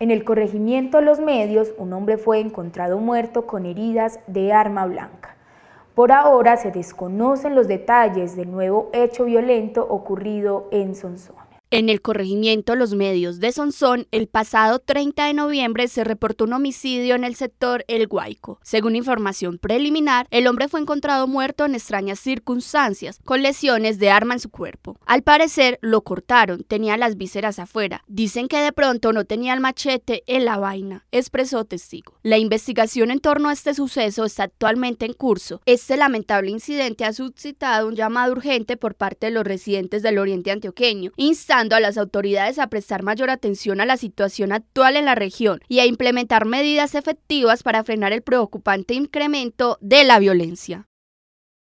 En el corregimiento de Los Medios, un hombre fue encontrado muerto con heridas de arma blanca. Por ahora se desconocen los detalles del nuevo hecho violento ocurrido en Sonsón. En el corregimiento Los Medios de Sonsón, el pasado 30 de noviembre se reportó un homicidio en el sector El Guayco. Según información preliminar, el hombre fue encontrado muerto en extrañas circunstancias, con lesiones de arma en su cuerpo. Al parecer, lo cortaron, tenía las vísceras afuera. Dicen que de pronto no tenía el machete en la vaina, expresó testigo. La investigación en torno a este suceso está actualmente en curso. Este lamentable incidente ha suscitado un llamado urgente por parte de los residentes del oriente antioqueño, a las autoridades a prestar mayor atención a la situación actual en la región y a implementar medidas efectivas para frenar el preocupante incremento de la violencia.